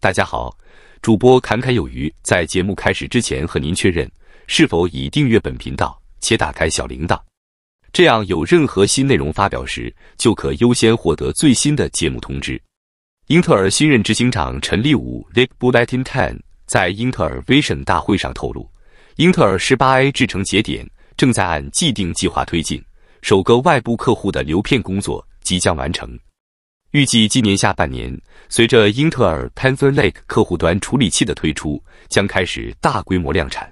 大家好，主播侃侃有余。在节目开始之前，和您确认是否已订阅本频道且打开小铃铛，这样有任何新内容发表时，就可优先获得最新的节目通知。英特尔新任执行长陈立武 l a k Bulletin） 在英特尔 Vision 大会上透露，英特尔十八 A 制程节点正在按既定计划推进，首个外部客户的流片工作即将完成。预计今年下半年，随着英特尔 Panther Lake 客户端处理器的推出，将开始大规模量产。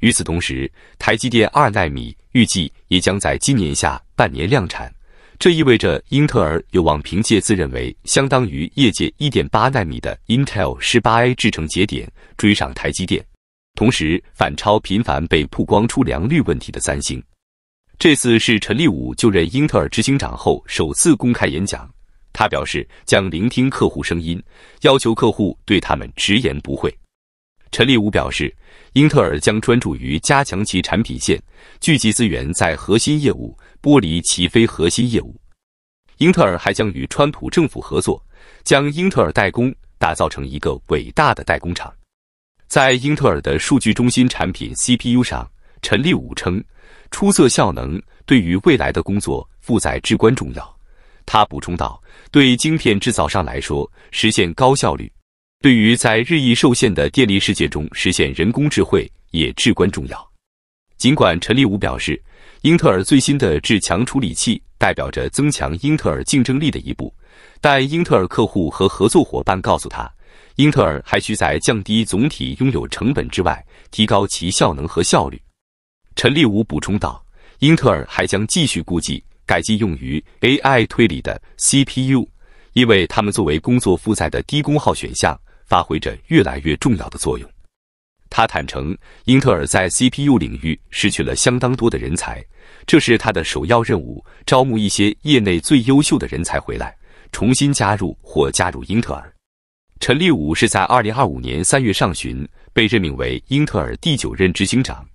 与此同时，台积电二纳米预计也将在今年下半年量产。这意味着英特尔有望凭借自认为相当于业界一点八纳米的 Intel 十八 A 制程节点追上台积电，同时反超频繁被曝光出良率问题的三星。这次是陈立武就任英特尔执行长后首次公开演讲。他表示将聆听客户声音，要求客户对他们直言不讳。陈立武表示，英特尔将专注于加强其产品线，聚集资源在核心业务，剥离其非核心业务。英特尔还将与川普政府合作，将英特尔代工打造成一个伟大的代工厂。在英特尔的数据中心产品 CPU 上，陈立武称，出色效能对于未来的工作负载至关重要。他补充道：“对晶片制造商来说，实现高效率，对于在日益受限的电力世界中实现人工智慧也至关重要。”尽管陈立武表示，英特尔最新的至强处理器代表着增强英特尔竞争力的一步，但英特尔客户和合作伙伴告诉他，英特尔还需在降低总体拥有成本之外，提高其效能和效率。陈立武补充道：“英特尔还将继续估计。”改进用于 AI 推理的 CPU，因为它们作为工作负载的低功耗选项发挥着越来越重要的作用。他坦诚，英特尔在 CPU 领域失去了相当多的人才，这是他的首要任务：招募一些业内最优秀的人才回来，重新加入或加入英特尔。陈立武是在2025年3月上旬被任命为英特尔第九任执行长。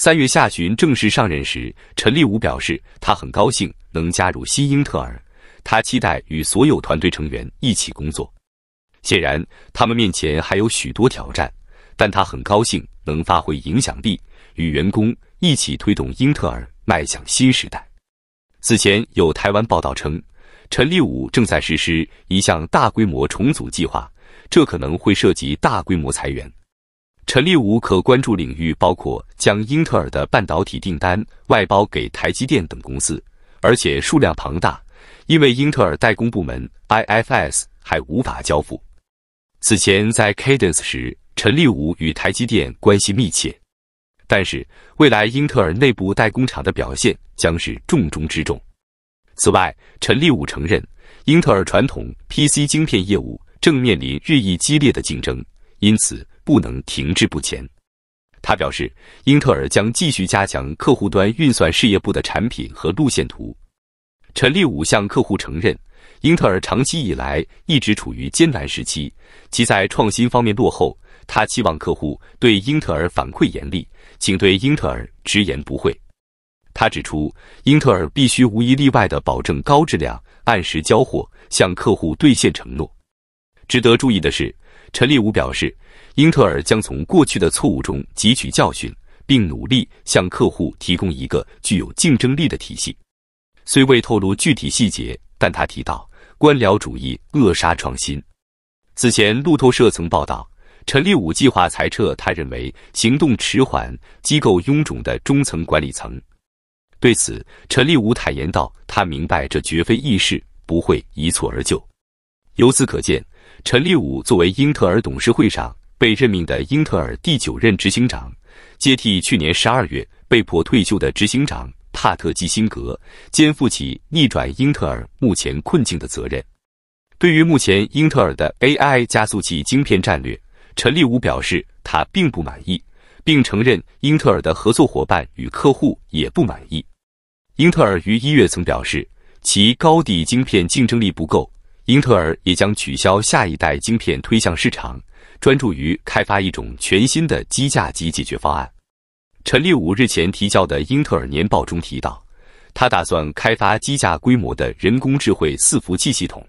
三月下旬正式上任时，陈立武表示，他很高兴能加入新英特尔，他期待与所有团队成员一起工作。显然，他们面前还有许多挑战，但他很高兴能发挥影响力，与员工一起推动英特尔迈向新时代。此前有台湾报道称，陈立武正在实施一项大规模重组计划，这可能会涉及大规模裁员。陈立武可关注领域包括将英特尔的半导体订单外包给台积电等公司，而且数量庞大，因为英特尔代工部门 IFS 还无法交付。此前在 Cadence 时，陈立武与台积电关系密切，但是未来英特尔内部代工厂的表现将是重中之重。此外，陈立武承认，英特尔传统 PC 晶片业务正面临日益激烈的竞争，因此。不能停滞不前。他表示，英特尔将继续加强客户端运算事业部的产品和路线图。陈立武向客户承认，英特尔长期以来一直处于艰难时期，其在创新方面落后。他期望客户对英特尔反馈严厉，请对英特尔直言不讳。他指出，英特尔必须无一例外地保证高质量、按时交货，向客户兑现承诺。值得注意的是。陈立武表示，英特尔将从过去的错误中汲取教训，并努力向客户提供一个具有竞争力的体系。虽未透露具体细节，但他提到官僚主义扼杀创新。此前，路透社曾报道，陈立武计划裁撤他认为行动迟缓、机构臃肿的中层管理层。对此，陈立武坦言道：“他明白这绝非易事，不会一蹴而就。”由此可见。陈立武作为英特尔董事会上被任命的英特尔第九任执行长，接替去年十二月被迫退休的执行长帕特基辛格，肩负起逆转英特尔目前困境的责任。对于目前英特尔的 AI 加速器晶片战略，陈立武表示他并不满意，并承认英特尔的合作伙伴与客户也不满意。英特尔于一月曾表示其高地晶片竞争力不够。英特尔也将取消下一代晶片推向市场，专注于开发一种全新的机架级解决方案。陈立武日前提交的英特尔年报中提到，他打算开发机架规模的人工智慧伺服器系统。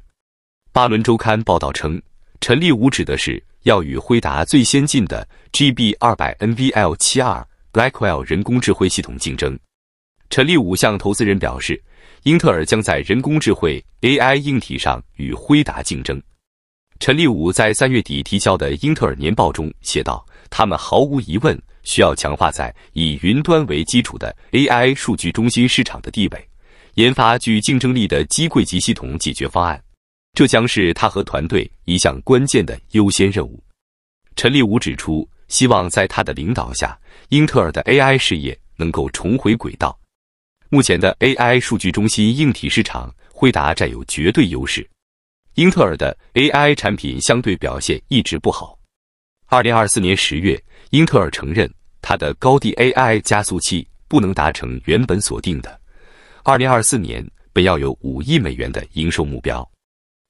巴伦周刊报道称，陈立武指的是要与辉达最先进的 GB200 NVL72 Blackwell 人工智能系统竞争。陈立武向投资人表示。英特尔将在人工智慧 AI 硬体上与辉达竞争。陈立武在三月底提交的英特尔年报中写道：“他们毫无疑问需要强化在以云端为基础的 AI 数据中心市场的地位，研发具竞争力的机柜级系统解决方案，这将是他和团队一项关键的优先任务。”陈立武指出，希望在他的领导下，英特尔的 AI 事业能够重回轨道。目前的 AI 数据中心硬体市场，辉达占有绝对优势。英特尔的 AI 产品相对表现一直不好。二零二四年十月，英特尔承认它的高地 AI 加速器不能达成原本锁定的二零二四年本要有五亿美元的营收目标。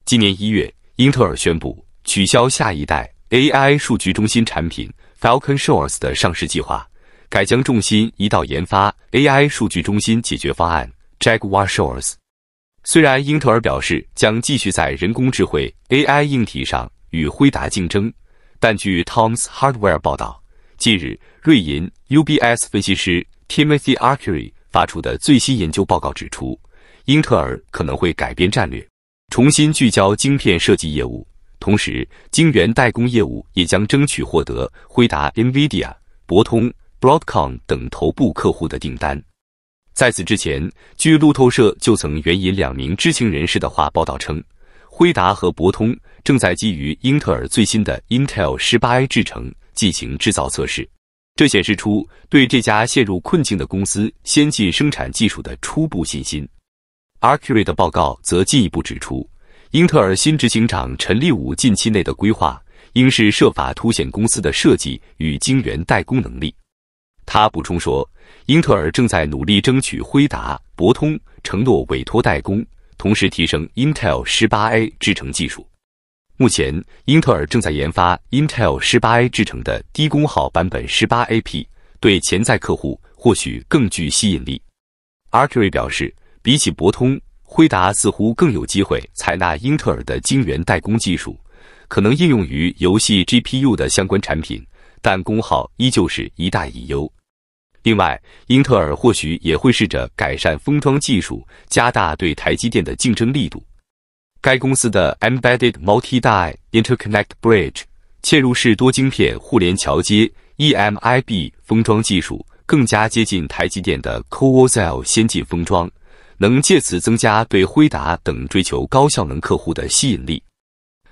今年一月，英特尔宣布取消下一代 AI 数据中心产品 Falcon Shores 的上市计划。改将重心移到研发 AI 数据中心解决方案 Jaguar Shores。虽然英特尔表示将继续在人工智慧 AI 硬体上与辉达竞争，但据 Tom's Hardware 报道，近日瑞银 UBS 分析师 Timothy Archery 发出的最新研究报告指出，英特尔可能会改变战略，重新聚焦晶片设计业务，同时晶圆代工业务也将争取获得辉达 NVIDIA、博通。Broadcom 等头部客户的订单。在此之前，据路透社就曾援引两名知情人士的话报道称，辉达和博通正在基于英特尔最新的 Intel 18A 制程进行制造测试，这显示出对这家陷入困境的公司先进生产技术的初步信心。Arky 的报告则进一步指出，英特尔新执行长陈立武近期内的规划，应是设法凸显公司的设计与晶圆代工能力。他补充说，英特尔正在努力争取辉达、博通承诺委托代工，同时提升 Intel 18A 制程技术。目前，英特尔正在研发 Intel 18A 制程的低功耗版本 18AP，对潜在客户或许更具吸引力。a r c h r y 表示，比起博通，辉达似乎更有机会采纳英特尔的晶圆代工技术，可能应用于游戏 GPU 的相关产品，但功耗依旧是一大隐忧。另外，英特尔或许也会试着改善封装技术，加大对台积电的竞争力度。该公司的 Embedded Multi Die Interconnect Bridge（ 嵌入式多晶片互联桥接，EMIB） 封装技术更加接近台积电的 CoWoS L 先进封装，能借此增加对辉达等追求高效能客户的吸引力。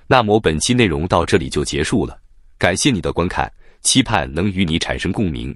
那么本期内容到这里就结束了，感谢你的观看，期盼能与你产生共鸣。